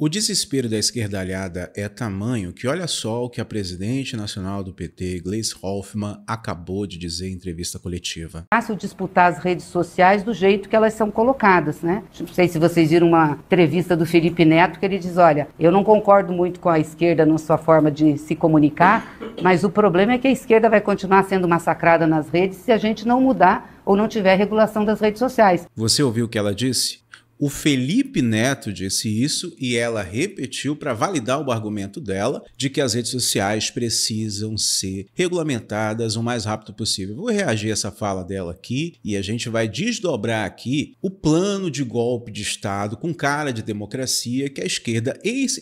O desespero da esquerdalhada é tamanho que olha só o que a presidente nacional do PT, Gleice Hoffmann, acabou de dizer em entrevista coletiva. Fácil disputar as redes sociais do jeito que elas são colocadas, né? Não sei se vocês viram uma entrevista do Felipe Neto que ele diz: olha, eu não concordo muito com a esquerda na sua forma de se comunicar, mas o problema é que a esquerda vai continuar sendo massacrada nas redes se a gente não mudar ou não tiver regulação das redes sociais. Você ouviu o que ela disse? O Felipe Neto disse isso e ela repetiu para validar o argumento dela de que as redes sociais precisam ser regulamentadas o mais rápido possível. Vou reagir a essa fala dela aqui e a gente vai desdobrar aqui o plano de golpe de Estado com cara de democracia que a esquerda, ex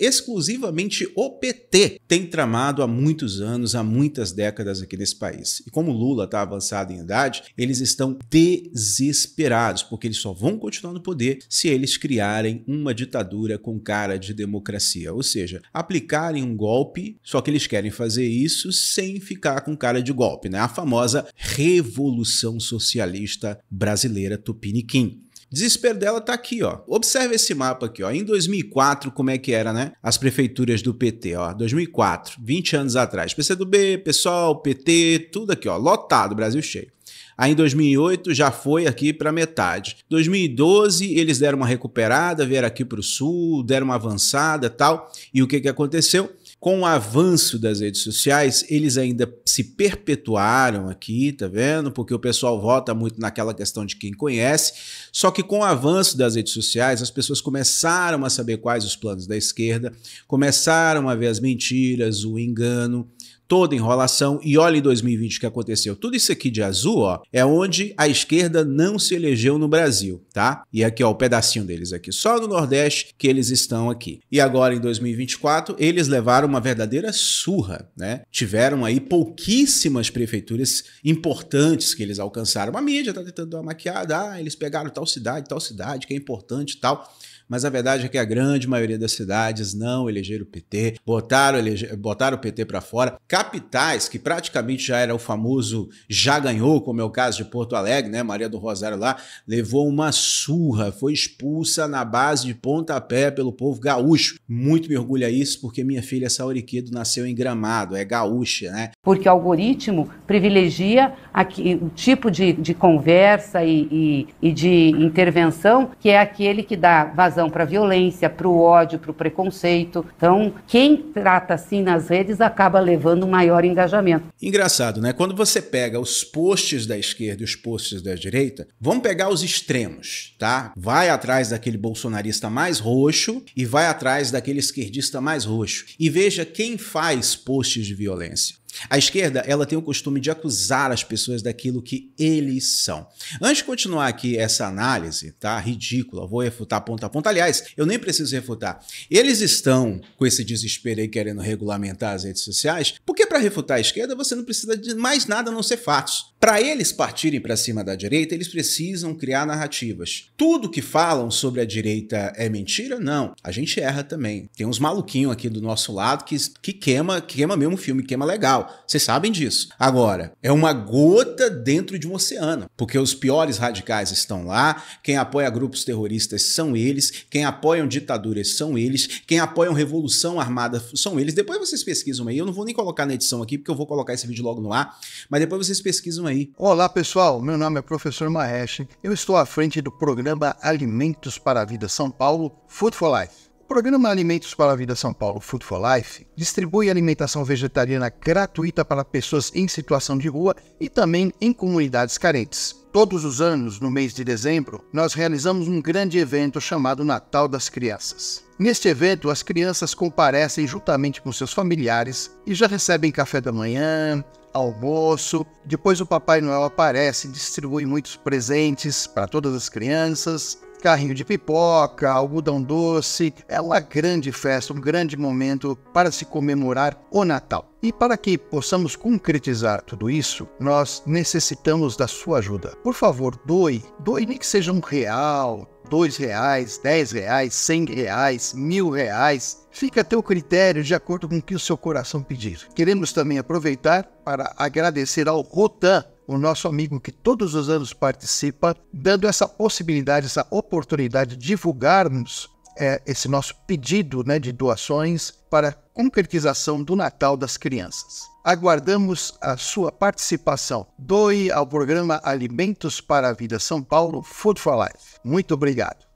exclusivamente o PT, tem tramado há muitos anos, há muitas décadas aqui nesse país. E como Lula está avançado em idade, eles estão desesperados porque eles só vão continuar no poder poder se eles criarem uma ditadura com cara de democracia, ou seja, aplicarem um golpe, só que eles querem fazer isso sem ficar com cara de golpe, né? A famosa Revolução Socialista Brasileira Tupiniquim. Desespero dela tá aqui, ó. Observe esse mapa aqui, ó. Em 2004, como é que era, né? As prefeituras do PT, ó. 2004, 20 anos atrás. PCdoB, pessoal, PT, tudo aqui, ó. Lotado, Brasil cheio. Aí em 2008 já foi aqui para metade. 2012 eles deram uma recuperada, vieram aqui para o sul, deram uma avançada tal. E o que, que aconteceu? Com o avanço das redes sociais, eles ainda se perpetuaram aqui, tá vendo? Porque o pessoal vota muito naquela questão de quem conhece. Só que com o avanço das redes sociais, as pessoas começaram a saber quais os planos da esquerda, começaram a ver as mentiras, o engano toda enrolação e olhe 2020 o que aconteceu. Tudo isso aqui de azul, ó, é onde a esquerda não se elegeu no Brasil, tá? E aqui, ó, o pedacinho deles aqui, só no Nordeste que eles estão aqui. E agora em 2024, eles levaram uma verdadeira surra, né? Tiveram aí pouquíssimas prefeituras importantes que eles alcançaram. A mídia tá tentando dar uma maquiada, ah, eles pegaram tal cidade, tal cidade, que é importante e tal mas a verdade é que a grande maioria das cidades não elegeram o PT, botaram, elege... botaram o PT para fora. Capitais, que praticamente já era o famoso já ganhou, como é o caso de Porto Alegre, né? Maria do Rosário lá, levou uma surra, foi expulsa na base de pontapé pelo povo gaúcho. Muito me orgulha isso, porque minha filha Sauriquedo nasceu em Gramado, é gaúcha, né? porque o algoritmo privilegia aqui, o tipo de, de conversa e, e, e, de intervenção que é aquele que dá vazão para a violência, para o ódio, para o preconceito. Então, quem trata assim nas redes acaba levando um maior engajamento. Engraçado, né? Quando você pega os posts da esquerda e os posts da direita, vamos pegar os extremos, tá? Vai atrás daquele bolsonarista mais roxo e vai atrás daquele esquerdista mais roxo. E veja quem faz posts de violência. A esquerda, ela tem o costume de acusar as pessoas daquilo que eles são. Antes de continuar aqui essa análise, tá? Ridícula, vou refutar ponto a ponto. Aliás, eu nem preciso refutar. Eles estão com esse desespero aí querendo regulamentar as redes sociais, porque para refutar a esquerda você não precisa de mais nada a não ser fatos. Para eles partirem para cima da direita, eles precisam criar narrativas. Tudo que falam sobre a direita é mentira? Não. A gente erra também. Tem uns maluquinhos aqui do nosso lado que, que queima, queima mesmo o filme, queima legal. Vocês sabem disso. Agora, é uma gota dentro de um oceano, porque os piores radicais estão lá, quem apoia grupos terroristas são eles, quem apoiam ditaduras são eles, quem apoiam revolução armada são eles. Depois vocês pesquisam aí, eu não vou nem colocar na edição aqui, porque eu vou colocar esse vídeo logo no ar, mas depois vocês pesquisam aí. Olá, pessoal. Meu nome é professor Mahesh. Eu estou à frente do programa Alimentos para a Vida São Paulo, Food for Life. O programa Alimentos para a Vida São Paulo Food for Life distribui alimentação vegetariana gratuita para pessoas em situação de rua e também em comunidades carentes. Todos os anos, no mês de dezembro, nós realizamos um grande evento chamado Natal das Crianças. Neste evento, as crianças comparecem juntamente com seus familiares e já recebem café da manhã, almoço. Depois, o Papai Noel aparece e distribui muitos presentes para todas as crianças carrinho de pipoca, algodão doce, é uma grande festa, um grande momento para se comemorar o Natal. E para que possamos concretizar tudo isso, nós necessitamos da sua ajuda. Por favor, doe, doe nem que seja um real, dois reais, dez reais, cem reais, mil reais. Fica a teu critério de acordo com o que o seu coração pedir. Queremos também aproveitar para agradecer ao Rotan, o nosso amigo que todos os anos participa, dando essa possibilidade, essa oportunidade de divulgarmos é, esse nosso pedido né, de doações para concretização do Natal das Crianças. Aguardamos a sua participação. Doe ao programa Alimentos para a Vida São Paulo Food for Life. Muito obrigado.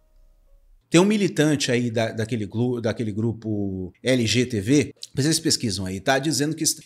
Tem um militante aí da, daquele, daquele grupo LGTV, vocês pesquisam aí, tá? Dizendo que esse,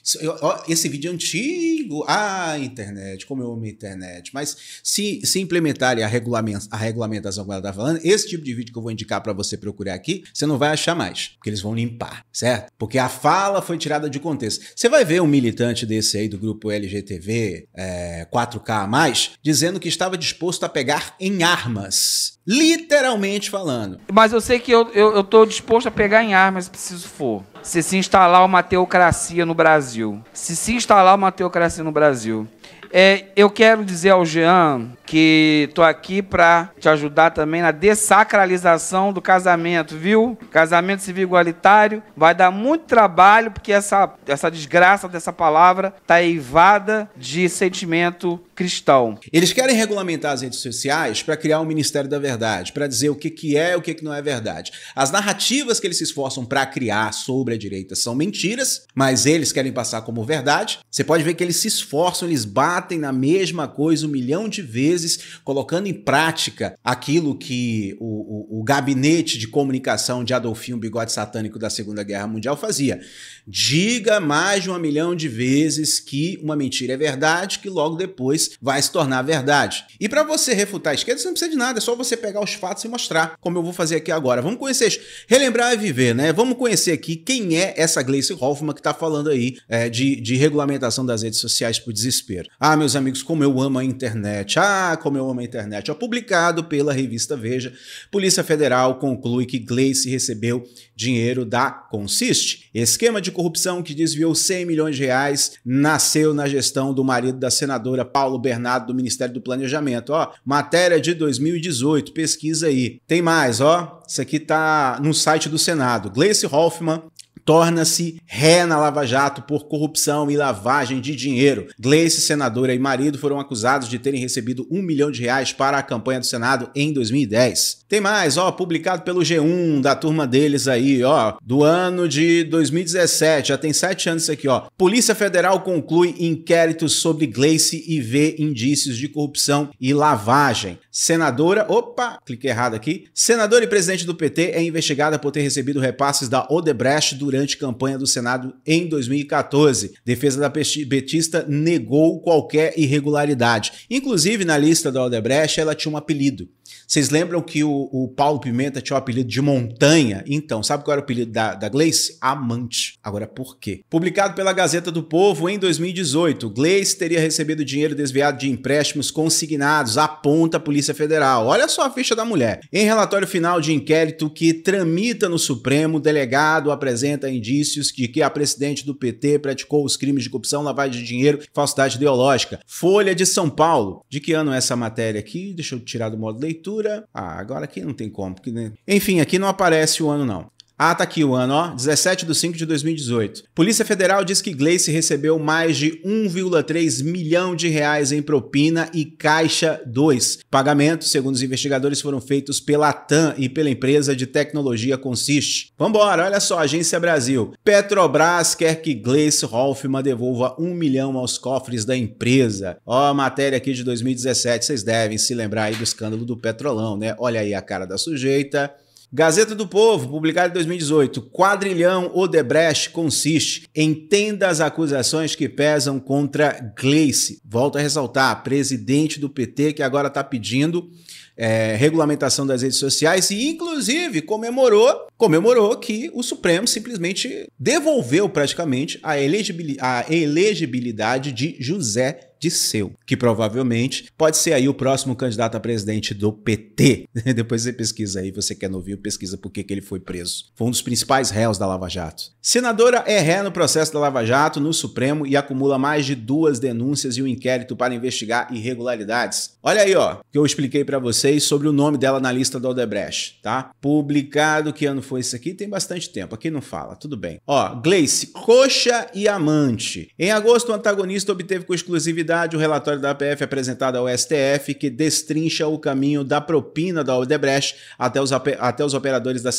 esse vídeo é antigo. Ah, internet, como eu amo a internet. Mas se, se implementarem a, regulamentação, a regulamentação que ela tá falando, esse tipo de vídeo que eu vou indicar para você procurar aqui, você não vai achar mais, porque eles vão limpar, certo? Porque a fala foi tirada de contexto. Você vai ver um militante desse aí do grupo LGTV é, 4K+, dizendo que estava disposto a pegar em armas Literalmente falando. Mas eu sei que eu, eu, eu tô disposto a pegar em armas se preciso for. Se se instalar uma teocracia no Brasil. Se se instalar uma teocracia no Brasil. É, eu quero dizer ao Jean que tô aqui para te ajudar também na dessacralização do casamento, viu? Casamento civil igualitário vai dar muito trabalho porque essa, essa desgraça dessa palavra tá eivada de sentimento cristal. Eles querem regulamentar as redes sociais para criar um Ministério da Verdade, para dizer o que, que é e o que, que não é verdade. As narrativas que eles se esforçam para criar sobre a direita são mentiras, mas eles querem passar como verdade. Você pode ver que eles se esforçam, eles batem na mesma coisa um milhão de vezes, colocando em prática aquilo que o, o, o gabinete de comunicação de Adolfinho Bigode Satânico da Segunda Guerra Mundial fazia. Diga mais de um milhão de vezes que uma mentira é verdade, que logo depois vai se tornar verdade. E para você refutar a esquerda, você não precisa de nada, é só você pegar os fatos e mostrar, como eu vou fazer aqui agora. Vamos conhecer, relembrar e viver, né? Vamos conhecer aqui quem é essa Gleice Hoffmann que está falando aí é, de, de regulamentação das redes sociais por desespero. Ah, meus amigos, como eu amo a internet. Ah, como eu amo a internet. É publicado pela revista Veja. Polícia Federal conclui que Gleice recebeu dinheiro da Consiste. Esquema de corrupção que desviou 100 milhões de reais nasceu na gestão do marido da senadora Paula Paulo Bernardo, do Ministério do Planejamento. Ó, matéria de 2018, pesquisa aí. Tem mais, ó. Isso aqui tá no site do Senado. Gleice Hoffmann torna-se ré na Lava Jato por corrupção e lavagem de dinheiro. Gleice, senadora e marido foram acusados de terem recebido um milhão de reais para a campanha do Senado em 2010. Tem mais, ó, publicado pelo G1 da turma deles aí, ó, do ano de 2017, já tem sete anos isso aqui, ó. Polícia Federal conclui inquérito sobre Gleice e vê indícios de corrupção e lavagem. Senadora, opa, cliquei errado aqui. Senadora e presidente do PT é investigada por ter recebido repasses da Odebrecht durante campanha do Senado em 2014. Defesa da petista negou qualquer irregularidade. Inclusive, na lista da Odebrecht, ela tinha um apelido. Vocês lembram que o o, Paulo Pimenta tinha o apelido de Montanha. Então, sabe qual era o apelido da, da Gleice? Amante. Agora, por quê? Publicado pela Gazeta do Povo em 2018, Gleice teria recebido dinheiro desviado de empréstimos consignados, aponta a Polícia Federal. Olha só a ficha da mulher. Em relatório final de inquérito que tramita no Supremo, o delegado apresenta indícios de que a presidente do PT praticou os crimes de corrupção, lavagem de dinheiro e falsidade ideológica. Folha de São Paulo. De que ano é essa matéria aqui? Deixa eu tirar do modo leitura. Ah, agora aqui não tem como. Porque, nem... Né? Enfim, aqui não aparece o ano, não. Ah, tá aqui o ano, ó, 17 de 5 de 2018. Polícia Federal diz que Gleice recebeu mais de 1,3 milhão de reais em propina e caixa 2. Pagamentos, segundo os investigadores, foram feitos pela TAM e pela empresa de tecnologia Consiste. Vambora, olha só, Agência Brasil. Petrobras quer que Gleice Hoffmann devolva 1 milhão aos cofres da empresa. Ó, a matéria aqui de 2017, vocês devem se lembrar aí do escândalo do Petrolão, né? Olha aí a cara da sujeita Gazeta do Povo, publicado em 2018. Quadrilhão Odebrecht consiste em tendas acusações que pesam contra Gleice. Volto a ressaltar, presidente do PT que agora está pedindo é, regulamentação das redes sociais e, inclusive, comemorou, comemorou que o Supremo simplesmente devolveu praticamente a, a elegibilidade de José de seu que provavelmente pode ser aí o próximo candidato a presidente do PT. Depois você pesquisa aí, você quer é novinho, pesquisa por que, que ele foi preso. Foi um dos principais réus da Lava Jato. Senadora é ré no processo da Lava Jato no Supremo e acumula mais de duas denúncias e um inquérito para investigar irregularidades. Olha aí, ó, que eu expliquei para vocês sobre o nome dela na lista do Odebrecht, tá? Publicado, que ano foi isso aqui? Tem bastante tempo, aqui não fala, tudo bem. Ó, Gleice, coxa e amante. Em agosto, o antagonista obteve com exclusividade o relatório da APF apresentado ao STF que destrincha o caminho da propina da Odebrecht até os, até os operadores da,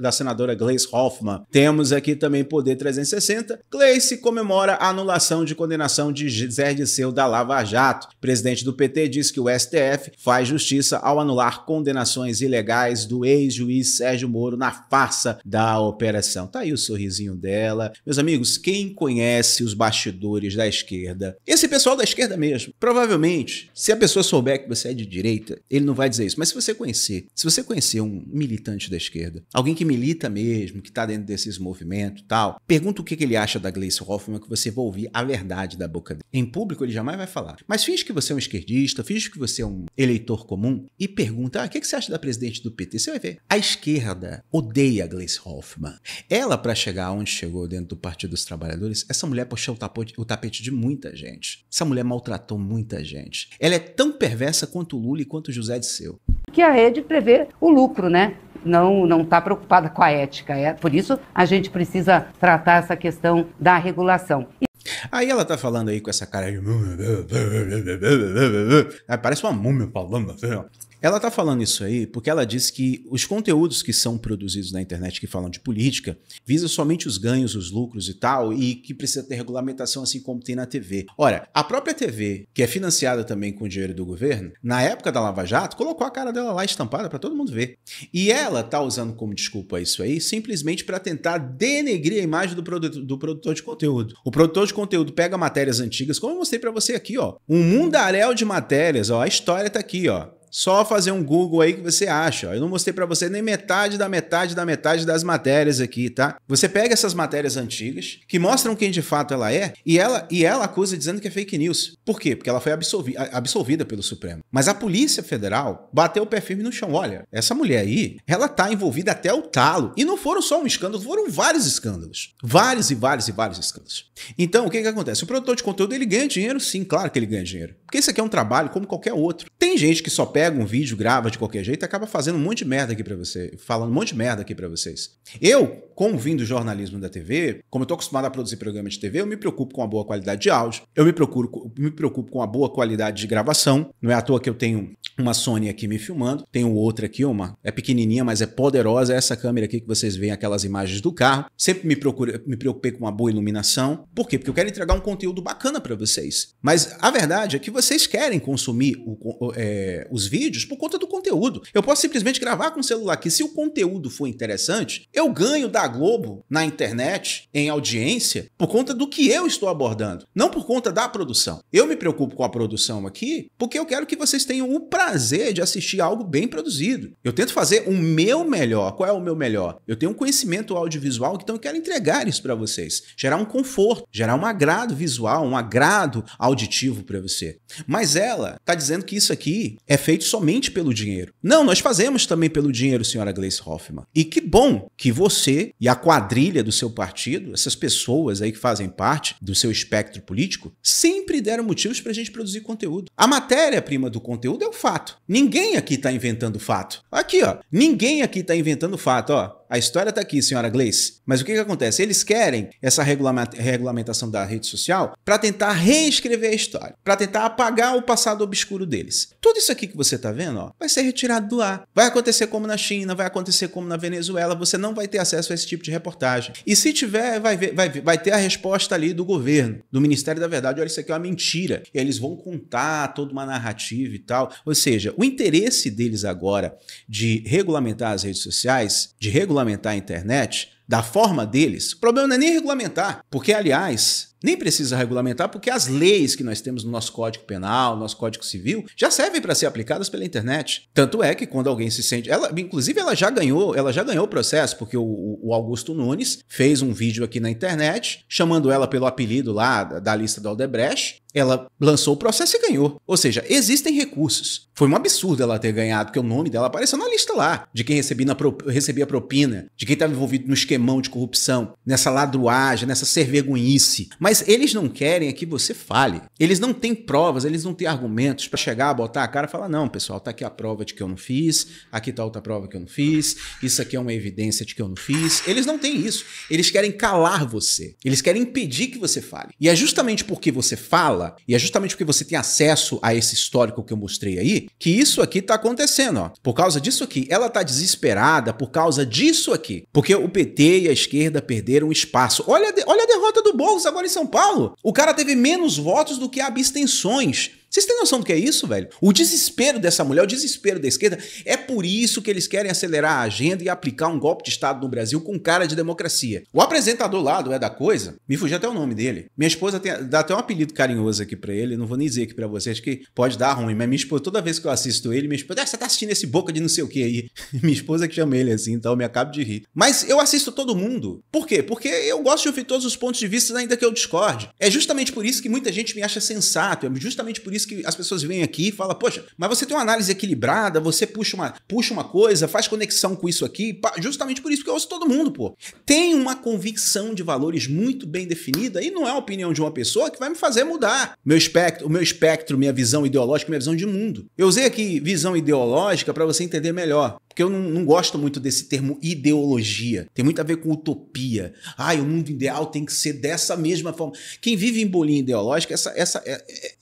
da senadora Gleice Hoffmann. Temos aqui também Poder 360. Gleice comemora a anulação de condenação de Zé de Seu da Lava Jato. O presidente do PT diz que o STF faz justiça ao anular condenações ilegais do ex-juiz Sérgio Moro na farsa da operação. Tá aí o sorrisinho dela. Meus amigos, quem conhece os bastidores da esquerda? Esse pessoal da esquerda mesmo. Provavelmente, se a pessoa souber que você é de direita, ele não vai dizer isso. Mas se você conhecer, se você conhecer um militante da esquerda, alguém que milita mesmo, que está dentro desses movimentos tal, pergunta o que, que ele acha da Gleice Hoffmann, que você vai ouvir a verdade da boca dele. Em público, ele jamais vai falar. Mas finge que você é um esquerdista, finge que você é um eleitor comum e pergunta: ah, o que, que você acha da presidente do PT? Você vai ver. A esquerda odeia a Gleice Hoffmann. Ela, para chegar onde chegou dentro do Partido dos Trabalhadores, essa mulher puxou o tapete de muita gente. Essa mulher maltratou muita gente. Ela é tão perversa quanto o Lula e quanto o José de Seu. Que a rede prevê o lucro, né? não não está preocupada com a ética. É por isso a gente precisa tratar essa questão da regulação. Aí ela tá falando aí com essa cara de. Parece uma múmia falando assim. Ela está falando isso aí porque ela diz que os conteúdos que são produzidos na internet que falam de política visam somente os ganhos, os lucros e tal, e que precisa ter regulamentação assim como tem na TV. Ora, a própria TV, que é financiada também com dinheiro do governo, na época da Lava Jato, colocou a cara dela lá estampada para todo mundo ver. E ela tá usando como desculpa isso aí simplesmente para tentar denegrir a imagem do, produto, do produtor de conteúdo. O produtor de conteúdo pega matérias antigas, como eu mostrei para você aqui, ó, um mundaréu de matérias, ó, a história tá aqui, ó. Só fazer um Google aí que você acha. Eu não mostrei para você nem metade da metade da metade das matérias aqui, tá? Você pega essas matérias antigas que mostram quem de fato ela é e ela e ela acusa dizendo que é fake news. Por quê? Porque ela foi absolvi absolvida pelo Supremo. Mas a Polícia Federal bateu o pé firme no chão. Olha, essa mulher aí, ela tá envolvida até o talo. E não foram só um escândalo, foram vários escândalos. Vários e vários e vários escândalos. Então, o que que acontece? O produtor de conteúdo ele ganha dinheiro, sim, claro que ele ganha dinheiro. Porque isso aqui é um trabalho como qualquer outro. Tem gente que só pega pega um vídeo, grava de qualquer jeito e acaba fazendo um monte de merda aqui para você, falando um monte de merda aqui para vocês. Eu, como vim do jornalismo da TV, como eu tô acostumado a produzir programa de TV, eu me preocupo com a boa qualidade de áudio, eu me, procuro, me preocupo com a boa qualidade de gravação, não é à toa que eu tenho uma Sony aqui me filmando, tenho outra aqui, uma é pequenininha, mas é poderosa, é essa câmera aqui que vocês veem aquelas imagens do carro. Sempre me, procure, me preocupei com uma boa iluminação. Por quê? Porque eu quero entregar um conteúdo bacana para vocês. Mas a verdade é que vocês querem consumir o, é, os vídeos por conta do conteúdo. Eu posso simplesmente gravar com o celular aqui. Se o conteúdo for interessante, eu ganho da Globo na internet, em audiência, por conta do que eu estou abordando, não por conta da produção. Eu me preocupo com a produção aqui porque eu quero que vocês tenham o prazer prazer de assistir algo bem produzido. Eu tento fazer o meu melhor. Qual é o meu melhor? Eu tenho um conhecimento audiovisual, então eu quero entregar isso para vocês. Gerar um conforto, gerar um agrado visual, um agrado auditivo para você. Mas ela está dizendo que isso aqui é feito somente pelo dinheiro. Não, nós fazemos também pelo dinheiro, senhora Gleice Hoffmann. E que bom que você e a quadrilha do seu partido, essas pessoas aí que fazem parte do seu espectro político, sempre deram motivos para a gente produzir conteúdo. A matéria-prima do conteúdo é o fato fato. Ninguém aqui está inventando fato. Aqui, ó. Ninguém aqui está inventando fato, ó. A história está aqui, senhora Gleice. Mas o que, que acontece? Eles querem essa regulamentação da rede social para tentar reescrever a história, para tentar apagar o passado obscuro deles. Tudo isso aqui que você está vendo ó, vai ser retirado do ar. Vai acontecer como na China, vai acontecer como na Venezuela, você não vai ter acesso a esse tipo de reportagem. E se tiver, vai, ver, vai, vai ter a resposta ali do governo, do Ministério da Verdade: olha, isso aqui é uma mentira. E eles vão contar toda uma narrativa e tal. Ou seja, o interesse deles agora de regulamentar as redes sociais, de regulamentar regulamentar a internet da forma deles, o problema não é nem regulamentar, porque, aliás, nem precisa regulamentar, porque as leis que nós temos no nosso Código Penal, no nosso Código Civil, já servem para ser aplicadas pela internet. Tanto é que quando alguém se sente. Ela, inclusive, ela já ganhou, ela já ganhou o processo, porque o, o Augusto Nunes fez um vídeo aqui na internet chamando ela pelo apelido lá da, da lista da Aldebrecht. Ela lançou o processo e ganhou. Ou seja, existem recursos. Foi um absurdo ela ter ganhado, porque o nome dela apareceu na lista lá, de quem recebia, pro, recebia propina, de quem estava envolvido no esquemão de corrupção, nessa ladruagem, nessa cerveguinice. Mas mas eles não querem é que você fale. Eles não têm provas, eles não têm argumentos para chegar, botar a cara e falar: não, pessoal, tá aqui a prova de que eu não fiz, aqui tá outra prova que eu não fiz, isso aqui é uma evidência de que eu não fiz. Eles não têm isso. Eles querem calar você. Eles querem impedir que você fale. E é justamente porque você fala, e é justamente porque você tem acesso a esse histórico que eu mostrei aí, que isso aqui tá acontecendo, ó. Por causa disso aqui. Ela tá desesperada por causa disso aqui. Porque o PT e a esquerda perderam espaço. Olha, olha a derrota do Bolsonaro agora em São são Paulo. O cara teve menos votos do que abstenções. Vocês têm noção do que é isso, velho? O desespero dessa mulher, o desespero da esquerda, é por isso que eles querem acelerar a agenda e aplicar um golpe de Estado no Brasil com cara de democracia. O apresentador lá do É da Coisa, me fugiu até o nome dele. Minha esposa tem, dá até um apelido carinhoso aqui para ele, não vou nem dizer aqui para vocês que pode dar ruim, mas minha esposa, toda vez que eu assisto ele, minha esposa, ah, você tá assistindo esse boca de não sei o que aí. minha esposa que chama ele assim, então eu me acabo de rir. Mas eu assisto todo mundo. Por quê? Porque eu gosto de ouvir todos os pontos de vista, ainda que eu discorde. É justamente por isso que muita gente me acha sensato, é justamente por isso isso que as pessoas vêm aqui e falam, poxa, mas você tem uma análise equilibrada, você puxa uma, puxa uma coisa, faz conexão com isso aqui, justamente por isso que eu ouço todo mundo, pô. Tem uma convicção de valores muito bem definida e não é a opinião de uma pessoa que vai me fazer mudar meu espectro, o meu espectro, minha visão ideológica, minha visão de mundo. Eu usei aqui visão ideológica para você entender melhor. Porque eu não, não, gosto muito desse termo ideologia. Tem muito a ver com utopia. Ah, o mundo ideal tem que ser dessa mesma forma. Quem vive em bolinha ideológica, essa, essa, é,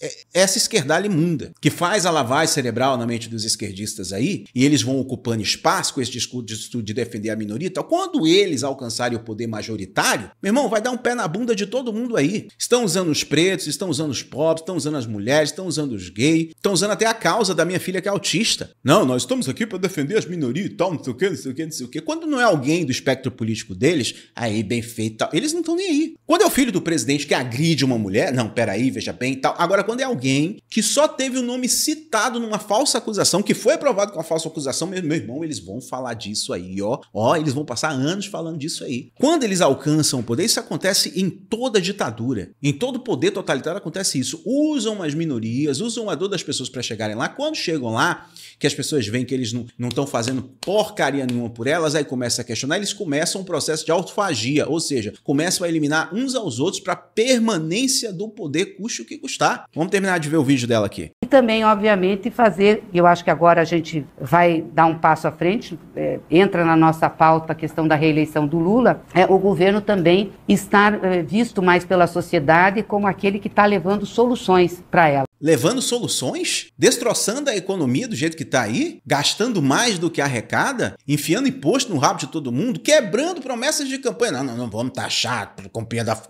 é, é essa esquerdalha imunda, que faz a lavagem cerebral na mente dos esquerdistas aí, e eles vão ocupando espaço com esse discurso de defender a minoria e tal. Quando eles alcançarem o poder majoritário, meu irmão, vai dar um pé na bunda de todo mundo aí. Estão usando os pretos, estão usando os pobres, estão usando as mulheres, estão usando os gays, estão usando até a causa da minha filha que é autista. Não, nós estamos aqui para defender as minorias minoria e tal, não sei o quê, não sei o quê, não sei o quê. Quando não é alguém do espectro político deles, aí bem feito e tal. Eles não estão nem aí. Quando é o filho do presidente que agride uma mulher, não, peraí, veja bem e tal. Agora, quando é alguém que só teve o nome citado numa falsa acusação, que foi aprovado com a falsa acusação, meu, meu irmão, eles vão falar disso aí, ó. Ó, eles vão passar anos falando disso aí. Quando eles alcançam o poder, isso acontece em toda ditadura. Em todo poder totalitário acontece isso. Usam as minorias, usam a dor das pessoas para chegarem lá. Quando chegam lá, que as pessoas veem que eles não estão fazendo fazendo porcaria nenhuma por elas, aí começa a questionar, eles começam um processo de autofagia, ou seja, começam a eliminar uns aos outros para permanência do poder, custe o que custar. Vamos terminar de ver o vídeo dela aqui. E também, obviamente, fazer, eu acho que agora a gente vai dar um passo à frente, é, entra na nossa pauta a questão da reeleição do Lula, é, o governo também estar é, visto mais pela sociedade como aquele que está levando soluções para ela levando soluções, destroçando a economia do jeito que está aí, gastando mais do que arrecada, enfiando imposto no rabo de todo mundo, quebrando promessas de campanha. Não, não, não vamos taxar tá comprinha da,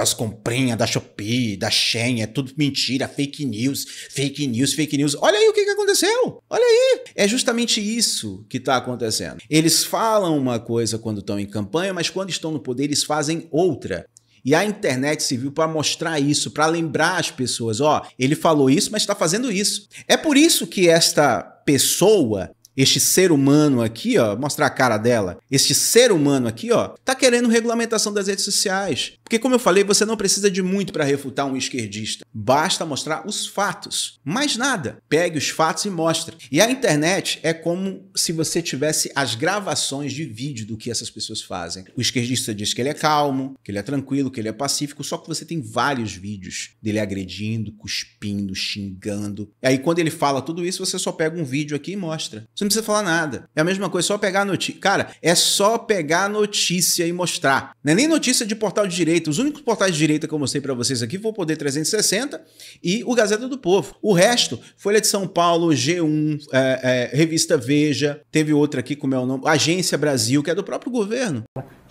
as comprinhas da Shopee, da Shen, é tudo mentira, fake news, fake news, fake news. Olha aí o que, que aconteceu, olha aí. É justamente isso que está acontecendo. Eles falam uma coisa quando estão em campanha, mas quando estão no poder eles fazem outra. E a internet serviu para mostrar isso, para lembrar as pessoas, ó, oh, ele falou isso, mas está fazendo isso. É por isso que esta pessoa este ser humano aqui, ó, mostrar a cara dela. Este ser humano aqui, ó, tá querendo regulamentação das redes sociais. Porque como eu falei, você não precisa de muito para refutar um esquerdista. Basta mostrar os fatos. Mais nada. Pegue os fatos e mostre. E a internet é como se você tivesse as gravações de vídeo do que essas pessoas fazem. O esquerdista diz que ele é calmo, que ele é tranquilo, que ele é pacífico, só que você tem vários vídeos dele agredindo, cuspindo, xingando. E aí quando ele fala tudo isso, você só pega um vídeo aqui e mostra. Você precisa falar nada. É a mesma coisa, só pegar a notícia. Cara, é só pegar a notícia e mostrar. Não é nem notícia de portal de direita. Os únicos portais de direita que eu mostrei para vocês aqui foi o Poder 360 e o Gazeta do Povo. O resto, Folha de São Paulo, G1, é, é, Revista Veja, teve outra aqui, como é o nome? Agência Brasil, que é do próprio governo.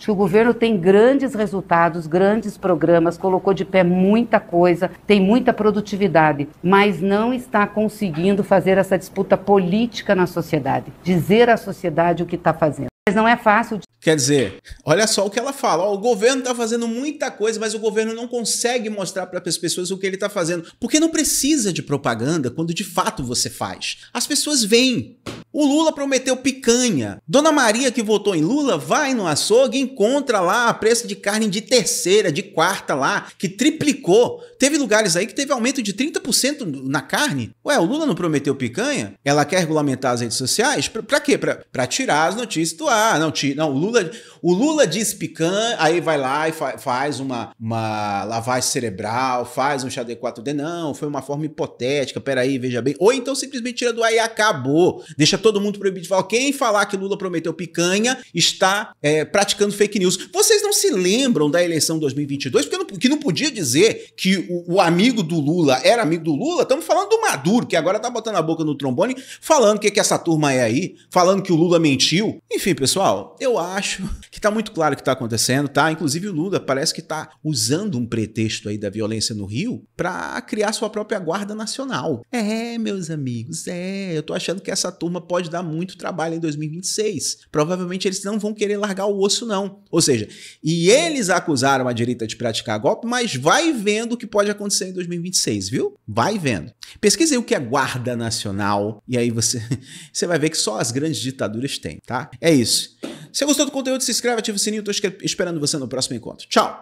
O governo tem grandes resultados, grandes programas, colocou de pé muita coisa, tem muita produtividade, mas não está conseguindo fazer essa disputa política na sociedade sociedade, dizer à sociedade o que está fazendo. Mas não é fácil Quer dizer, olha só o que ela fala. Ó, o governo está fazendo muita coisa, mas o governo não consegue mostrar para as pessoas o que ele está fazendo. Porque não precisa de propaganda quando de fato você faz. As pessoas vêm. O Lula prometeu picanha. Dona Maria, que votou em Lula, vai no açougue e encontra lá a preço de carne de terceira, de quarta lá, que triplicou. Teve lugares aí que teve aumento de 30% na carne. Ué, o Lula não prometeu picanha? Ela quer regulamentar as redes sociais? Para quê? Para tirar as notícias do ar. Não, tira, não, o Lula Lula, o Lula diz picanha, aí vai lá e fa faz uma, uma lavagem cerebral, faz um chá de 4D. Não, foi uma forma hipotética, peraí, veja bem. Ou então simplesmente tira do ar e acabou. Deixa todo mundo proibido de falar. Quem falar que Lula prometeu picanha está é, praticando fake news. Vocês não se lembram da eleição 2022? Porque não, que não podia dizer que o, o amigo do Lula era amigo do Lula? Estamos falando do Maduro, que agora tá botando a boca no trombone, falando o que, que essa turma é aí, falando que o Lula mentiu. Enfim, pessoal, eu acho acho que está muito claro o que está acontecendo, tá? Inclusive o Lula parece que está usando um pretexto aí da violência no Rio para criar sua própria guarda nacional. É, meus amigos, é. Eu tô achando que essa turma pode dar muito trabalho em 2026. Provavelmente eles não vão querer largar o osso, não. Ou seja, e eles acusaram a direita de praticar golpe, mas vai vendo o que pode acontecer em 2026, viu? Vai vendo. Pesquise o que é guarda nacional e aí você, você vai ver que só as grandes ditaduras têm, tá? É isso. Você gostou do conteúdo, se inscreve, ativa o sininho. Estou esperando você no próximo encontro. Tchau!